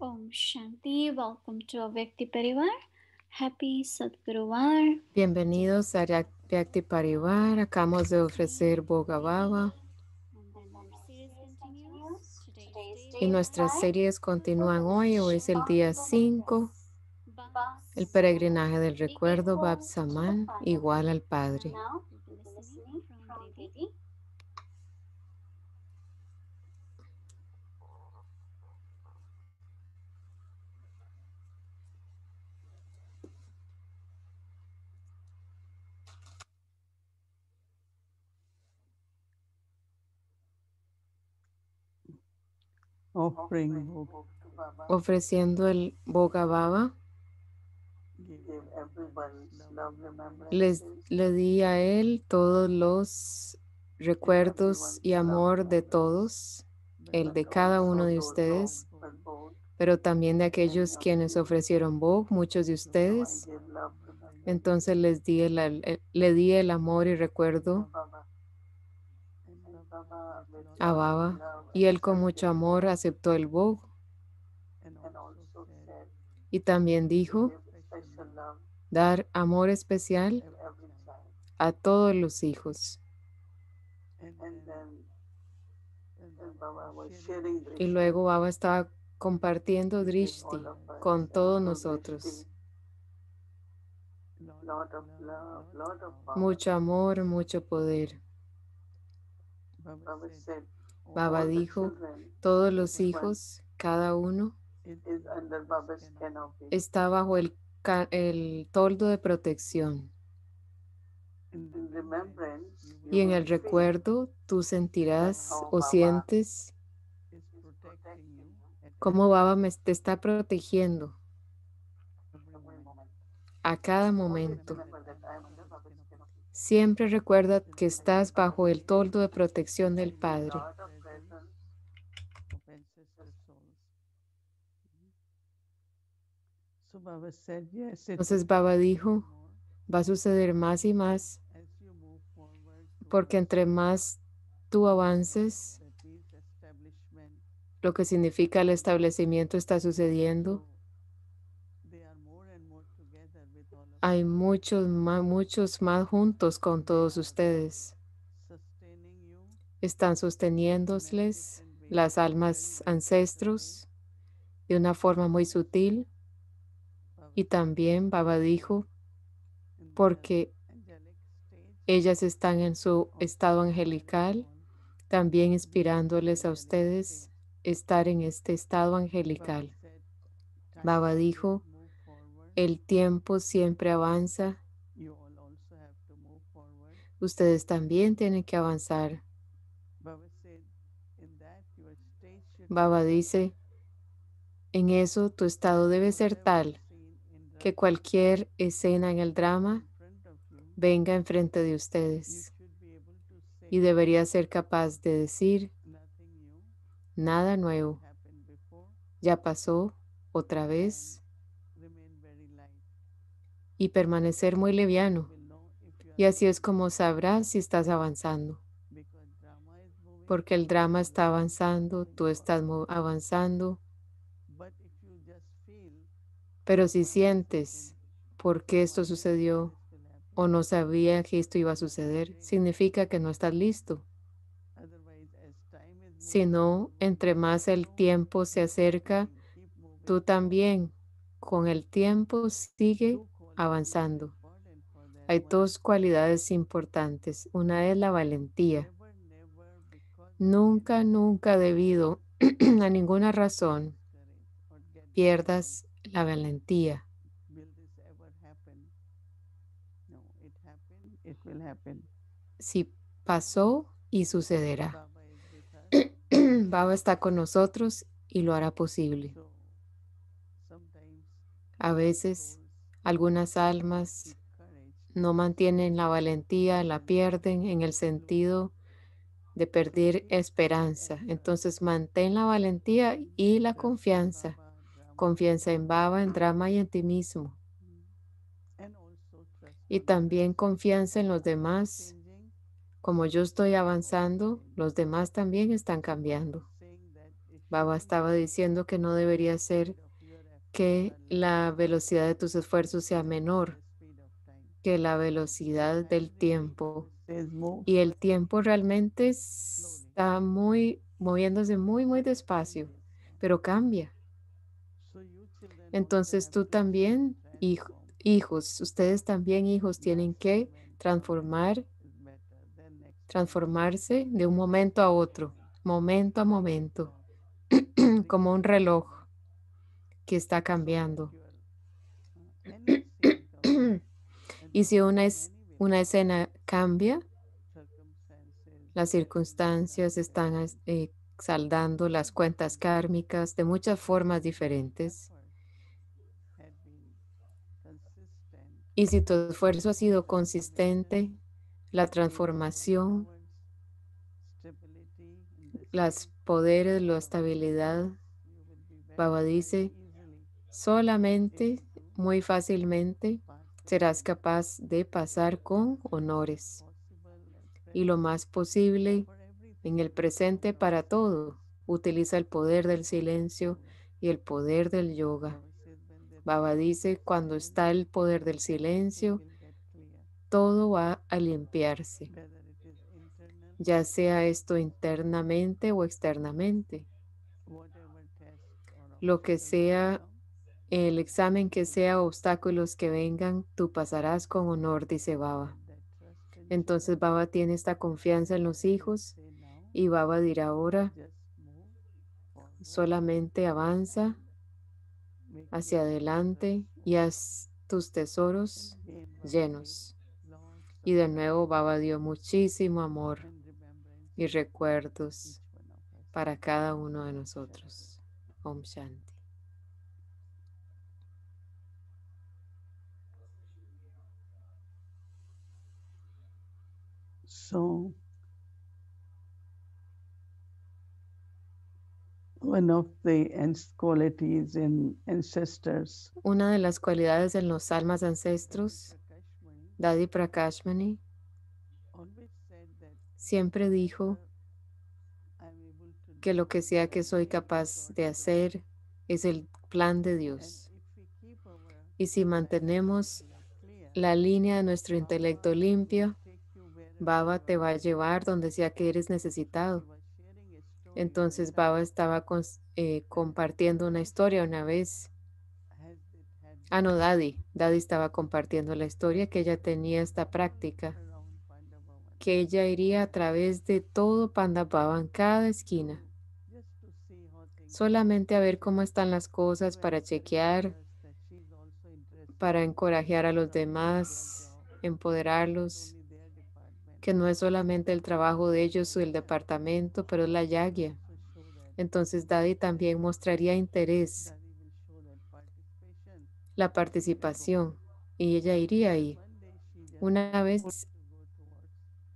Om Shanti, welcome to Bienvenidos a Vyakti Parivar. Acabamos de ofrecer Boga Baba. Y nuestras series continúan hoy. Hoy es el día 5. El peregrinaje del recuerdo, Bab Saman, igual al Padre. ofreciendo el boga baba. Les, le di a él todos los recuerdos y amor de todos, el de cada uno de ustedes, pero también de aquellos quienes ofrecieron Bog, muchos de ustedes. Entonces les di le di el amor y recuerdo a Baba, y él con mucho amor aceptó el bog. Y también dijo dar amor especial a todos los hijos. Y luego Baba estaba compartiendo Drishti con todos nosotros. Mucho amor, mucho poder. Baba dijo, todos los hijos, cada uno, está bajo el, toldo de protección. Y en el recuerdo tú sentirás o sientes cómo Baba te está protegiendo a cada momento. Siempre recuerda que estás bajo el toldo de protección del Padre. Entonces Baba dijo, va a suceder más y más, porque entre más tú avances, lo que significa el establecimiento está sucediendo. hay muchos más, muchos más juntos con todos ustedes. Están sosteniéndoles las almas ancestros de una forma muy sutil. Y también Baba dijo, porque ellas están en su estado angelical, también inspirándoles a ustedes estar en este estado angelical. Baba dijo, el tiempo siempre avanza. Ustedes también tienen que avanzar. Baba dice, en eso tu estado debe ser tal que cualquier escena en el drama venga enfrente de ustedes y debería ser capaz de decir nada nuevo. Ya pasó otra vez y permanecer muy leviano. Y así es como sabrás si estás avanzando. Porque el drama está avanzando, tú estás avanzando. Pero si sientes por qué esto sucedió o no sabía que esto iba a suceder, significa que no estás listo. Si no, entre más el tiempo se acerca, tú también con el tiempo sigue avanzando. Hay dos cualidades importantes. Una es la valentía. Nunca, nunca debido a ninguna razón pierdas la valentía. Si pasó y sucederá. Baba está con nosotros y lo hará posible. A veces algunas almas no mantienen la valentía, la pierden en el sentido de perder esperanza. Entonces mantén la valentía y la confianza. Confianza en Baba, en Drama y en ti mismo. Y también confianza en los demás. Como yo estoy avanzando, los demás también están cambiando. Baba estaba diciendo que no debería ser que la velocidad de tus esfuerzos sea menor que la velocidad del tiempo. Y el tiempo realmente está muy moviéndose muy, muy despacio, pero cambia. Entonces tú también, hijos, ustedes también, hijos, tienen que transformar, transformarse de un momento a otro, momento a momento, como un reloj que está cambiando. y si una, es, una escena cambia, las circunstancias están eh, saldando las cuentas kármicas de muchas formas diferentes. Y si tu esfuerzo ha sido consistente, la transformación, las poderes, la estabilidad, Baba dice, Solamente, muy fácilmente, serás capaz de pasar con honores y lo más posible en el presente para todo. Utiliza el poder del silencio y el poder del yoga. Baba dice, cuando está el poder del silencio, todo va a limpiarse, ya sea esto internamente o externamente. Lo que sea el examen que sea, obstáculos que vengan, tú pasarás con honor, dice Baba. Entonces Baba tiene esta confianza en los hijos y Baba dirá ahora, solamente avanza hacia adelante y haz tus tesoros llenos. Y de nuevo Baba dio muchísimo amor y recuerdos para cada uno de nosotros. Om Una de las cualidades en los almas ancestros, Dadi Prakashmani, siempre dijo que lo que sea que soy capaz de hacer es el plan de Dios. Y si mantenemos la línea de nuestro intelecto limpio, Baba te va a llevar donde sea que eres necesitado. Entonces Baba estaba eh, compartiendo una historia una vez. Ah, no, Daddy. Daddy estaba compartiendo la historia que ella tenía esta práctica, que ella iría a través de todo baba en cada esquina, solamente a ver cómo están las cosas para chequear, para encorajar a los demás, empoderarlos que no es solamente el trabajo de ellos o el departamento, pero es la yagya. Entonces Daddy también mostraría interés, la participación, y ella iría ahí. Una vez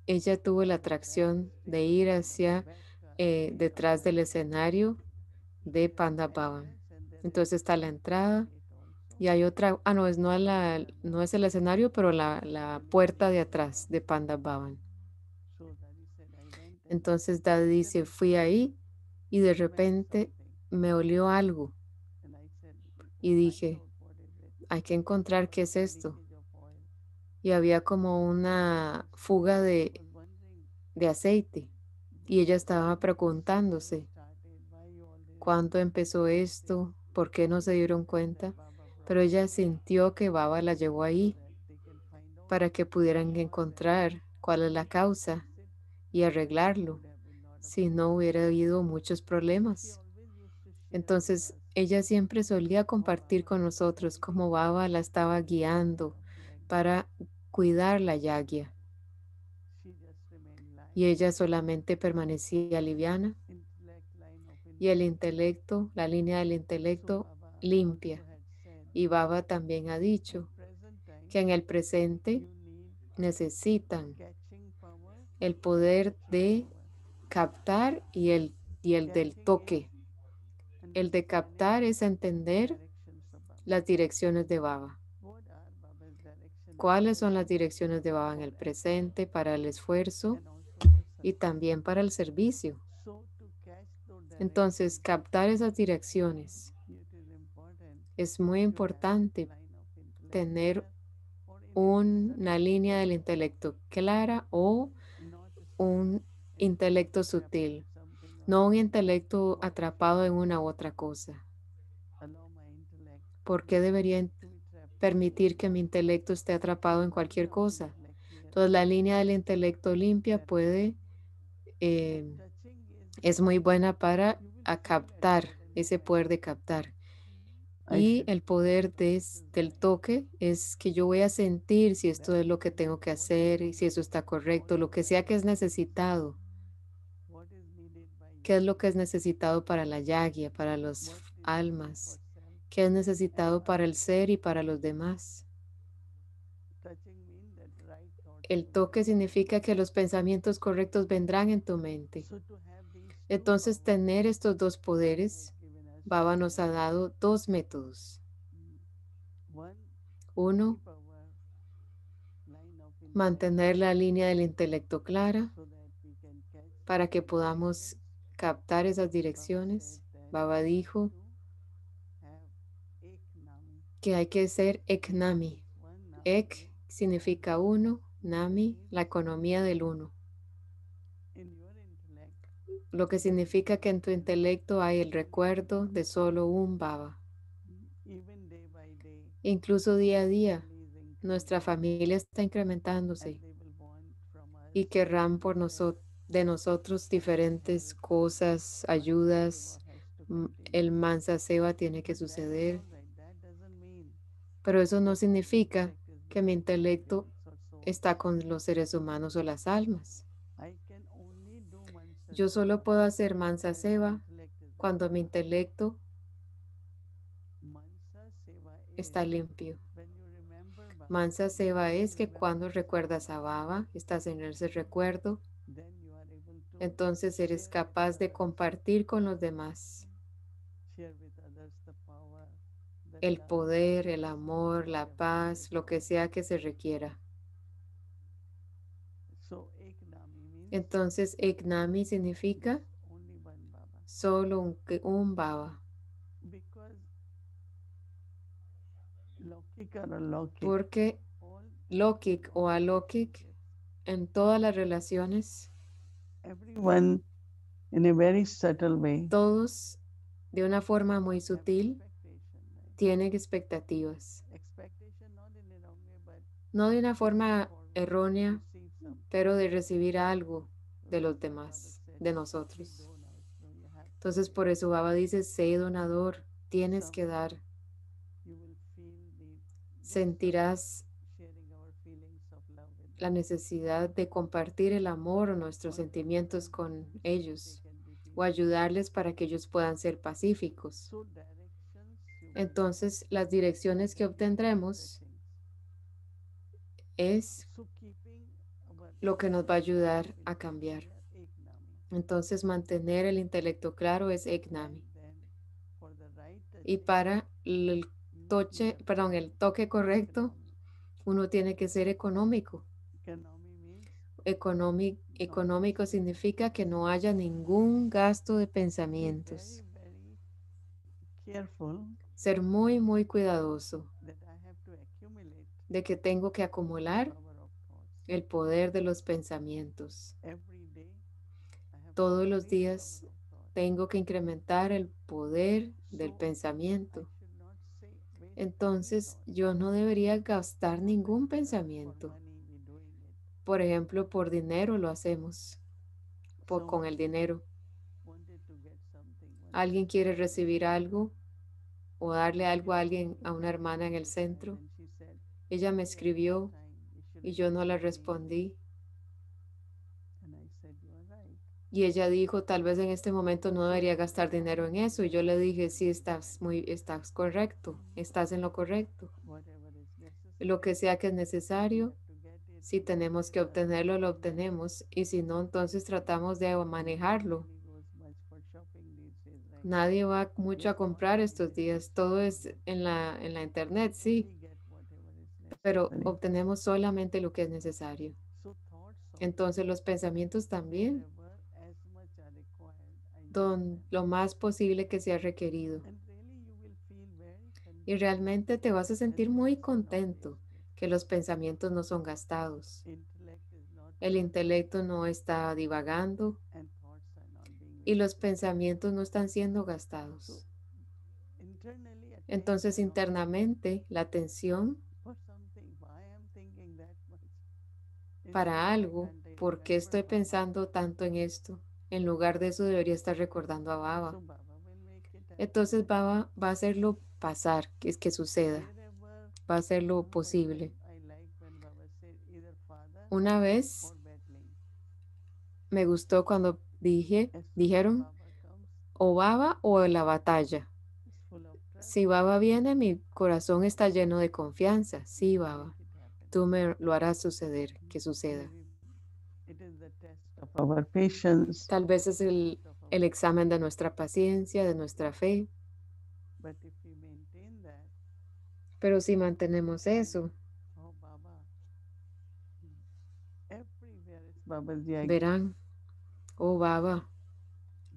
ella tuvo la atracción de ir hacia eh, detrás del escenario de Panda Entonces está la entrada y hay otra, ah, no, es, no, no es el escenario, pero la, puerta de atrás de Panda Baban. Entonces Dad dice, fui ahí y de repente me olió algo. Y dije, hay que encontrar qué es esto. Y había como una fuga de, pues, de aceite. Y ella estaba preguntándose, ¿cuándo empezó esto? ¿Por qué no se dieron cuenta? pero ella sintió que Baba la llevó ahí para que pudieran encontrar cuál es la causa y arreglarlo. Si no hubiera habido muchos problemas. Entonces, ella siempre solía compartir con nosotros cómo Baba la estaba guiando para cuidar la yagya. Y ella solamente permanecía liviana y el intelecto, la línea del intelecto limpia y Baba también ha dicho que en el presente necesitan el poder de captar y el, el del toque. El de captar es entender las direcciones de Baba. ¿Cuáles son las direcciones de Baba en el presente para el esfuerzo y también para el servicio? Entonces, captar esas direcciones es muy importante tener una línea del intelecto clara o un intelecto sutil, no un intelecto atrapado en una u otra cosa. ¿Por qué debería permitir que mi intelecto esté atrapado en cualquier cosa? Entonces la línea del intelecto limpia puede, eh, es muy buena para captar ese poder de captar. Y el poder del toque es que yo voy a sentir si esto es lo que tengo que hacer y si eso está correcto, lo que sea que es necesitado. ¿Qué es lo que es necesitado para la yagya, para las almas? ¿Qué es necesitado para el ser y para los demás? El toque significa que los pensamientos correctos vendrán en tu mente. Entonces, tener estos dos poderes Baba nos ha dado dos métodos. Mm, uno, mantener la línea del intelecto clara para que podamos captar esas direcciones. Baba dijo que hay que ser eknami. Ek significa uno, nami, la economía del uno lo que significa que en tu intelecto hay el recuerdo de solo un baba. Incluso día a día, nuestra familia está incrementándose y querrán por nosotros de nosotros diferentes cosas, ayudas. El mansa seva tiene que suceder. Pero eso no significa que mi intelecto está con los seres humanos o las almas. Yo solo puedo hacer mansa seva cuando mi intelecto está limpio. Mansa seva es que cuando recuerdas a Baba, estás en ese recuerdo, entonces eres capaz de compartir con los demás el poder, el amor, la paz, lo que sea que se requiera. Entonces, Eknami significa solo un, baba. Porque Lokik o Alokik en todas las relaciones, todos de una forma muy sutil tienen expectativas. No de una forma errónea, pero de recibir algo de los demás, de nosotros. Entonces por eso Baba dice, sé donador, tienes que dar. Sentirás la necesidad de compartir el amor o nuestros sentimientos con ellos o ayudarles para que ellos puedan ser pacíficos. Entonces, las direcciones que obtendremos es lo que nos va a ayudar a cambiar. Entonces, mantener el intelecto claro es Egnami. Y para el, toche, perdón, el toque correcto, uno tiene que ser económico. económico significa que no haya ningún gasto de pensamientos. Ser muy, muy cuidadoso de que tengo que acumular el poder de los pensamientos. Todos los días tengo que incrementar el poder del pensamiento. Entonces yo no debería gastar ningún pensamiento. Por ejemplo, por dinero lo hacemos, por, con el dinero. Alguien quiere recibir algo o darle algo a alguien, a una hermana en el centro. Ella me escribió y yo no le respondí. Y ella dijo, tal vez en este momento no debería gastar dinero en eso. Y yo le dije, sí, estás, muy, estás correcto, estás en lo correcto. Lo que sea que es necesario, si tenemos que obtenerlo, lo obtenemos. Y si no, entonces tratamos de manejarlo. Nadie va mucho a comprar estos días. Todo es en la, en la internet, sí pero obtenemos solamente lo que es necesario. Entonces los pensamientos también, son eh, lo más posible que sea requerido. Y realmente te vas a sentir muy contento que los pensamientos no son gastados. El intelecto no está divagando y los pensamientos no están siendo gastados. Entonces internamente la atención para algo, ¿por qué estoy pensando tanto en esto? En lugar de eso debería estar recordando a Baba. Entonces Baba va a hacerlo pasar, que es que suceda. Va a hacerlo lo posible. Una vez me gustó cuando dije, dijeron o Baba o la batalla. Si Baba viene, mi corazón está lleno de confianza. Sí, Baba tú me lo harás suceder, que suceda. Tal vez es el, examen de nuestra paciencia, de nuestra fe. Pero si mantenemos eso, verán, oh Baba,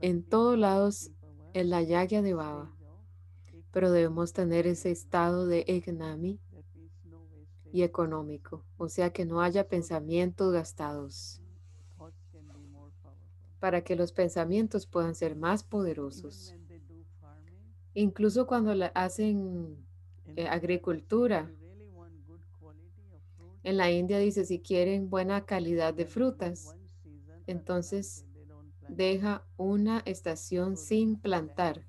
en todos lados es la llaga de Baba, pero debemos tener ese estado de Egnami y económico, o sea que no haya pensamientos gastados, oh, para que los pensamientos puedan ser más poderosos. Incluso cuando hacen eh, agricultura, en la India dice, si quieren buena calidad de frutas, entonces deja una estación sin plantar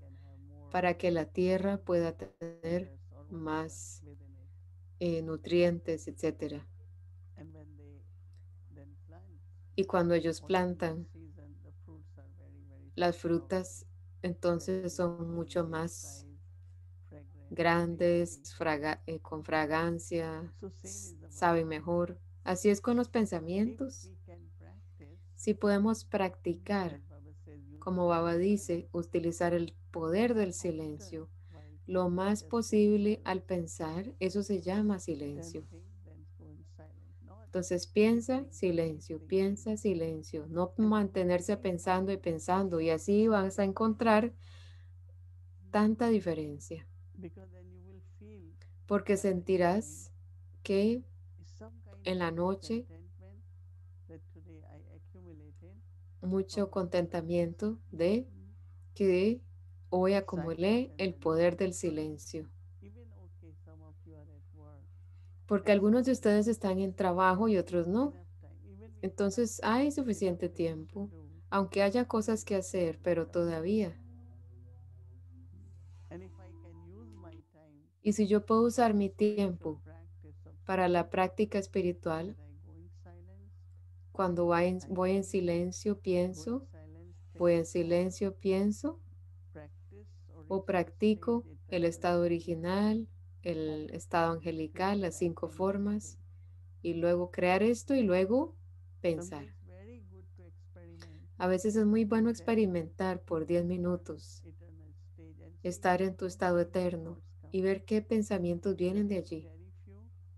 para que la tierra pueda tener más eh, nutrientes, etc. Y cuando ellos plantan, las frutas entonces son mucho más grandes, eh, con fragancia, saben mejor. Así es con los pensamientos. Si podemos practicar, como Baba dice, utilizar el poder del silencio lo más posible al pensar, eso se llama silencio. Entonces piensa, silencio, piensa, silencio, no mantenerse pensando y pensando y así vas a encontrar tanta diferencia. Porque sentirás que en la noche mucho contentamiento de mm. que Hoy acumulé el poder del silencio. Porque algunos de ustedes están en trabajo y otros no. Entonces hay suficiente tiempo, aunque haya cosas que hacer, pero todavía. Y si yo puedo usar mi tiempo para la práctica espiritual, cuando voy en, voy en silencio, pienso, voy en silencio, pienso, o practico el estado original, el estado angelical, las cinco formas, y luego crear esto y luego pensar. A veces es muy bueno experimentar por 10 minutos, estar en tu estado eterno y ver qué pensamientos vienen de allí.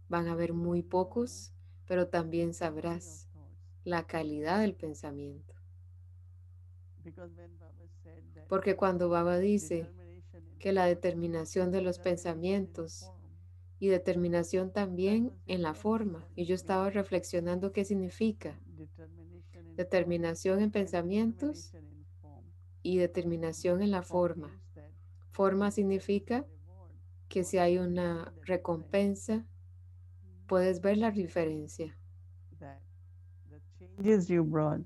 Van a haber muy pocos, pero también sabrás la calidad del pensamiento. Porque cuando Baba dice que la determinación de los pensamientos y determinación también en la forma, y yo estaba reflexionando qué significa determinación en pensamientos y determinación en la forma. Forma significa que si hay una recompensa, mm-hmm. puedes ver la diferencia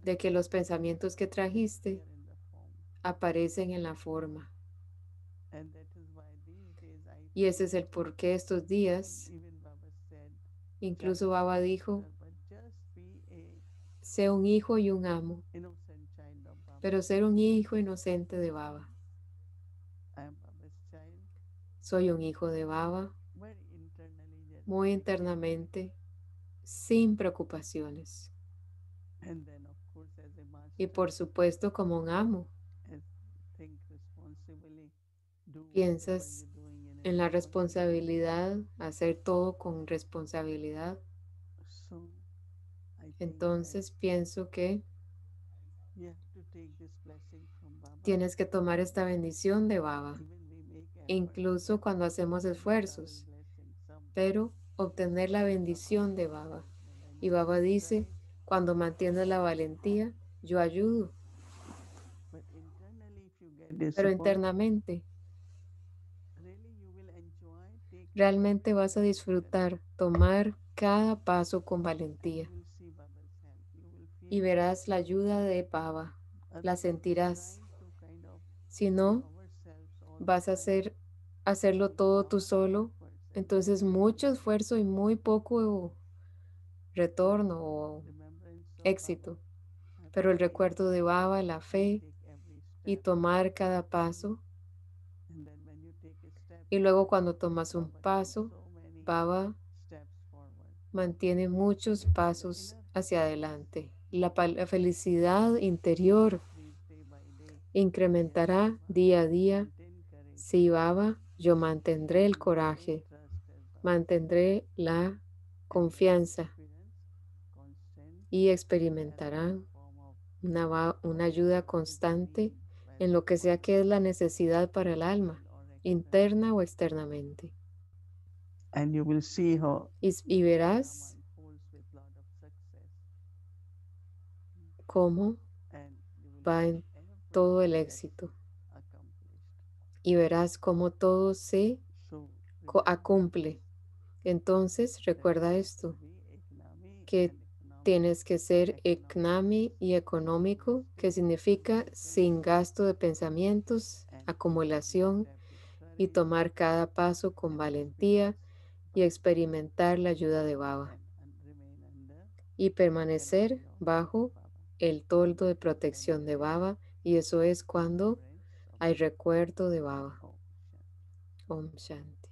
de que los pensamientos que trajiste aparecen en la forma. Y ese es el porqué estos días, incluso Baba dijo, sé un hijo y un amo, pero ser un hijo inocente de Baba. Soy un hijo de Baba, muy internamente, sin preocupaciones. Y por supuesto como un amo piensas en la responsabilidad, hacer todo con responsabilidad. Entonces pienso que tienes que tomar esta bendición de Baba, incluso cuando hacemos esfuerzos, pero obtener la bendición de Baba. Y Baba dice, cuando mantienes la valentía, yo ayudo. Pero internamente, Realmente vas a disfrutar tomar cada paso con valentía y verás la ayuda de Baba, la sentirás. Si no, vas a hacer, hacerlo todo tú solo, entonces mucho esfuerzo y muy poco retorno o éxito. Pero el recuerdo de Baba, la fe y tomar cada paso y luego cuando tomas un paso, Baba mantiene muchos pasos hacia adelante. La, felicidad interior incrementará día a día. Si Baba, yo mantendré el coraje, mantendré la confianza y experimentarán una, una ayuda constante en lo que sea que es la necesidad para el alma interna o externamente. y, verás cómo va todo el éxito. Y verás cómo todo se acumple. Entonces recuerda esto, que tienes que ser eknami y económico, que significa sin gasto de pensamientos, acumulación y tomar cada paso con valentía y experimentar la ayuda de Baba y permanecer bajo el toldo de protección de Baba y eso es cuando hay recuerdo de Baba. Om Shanti.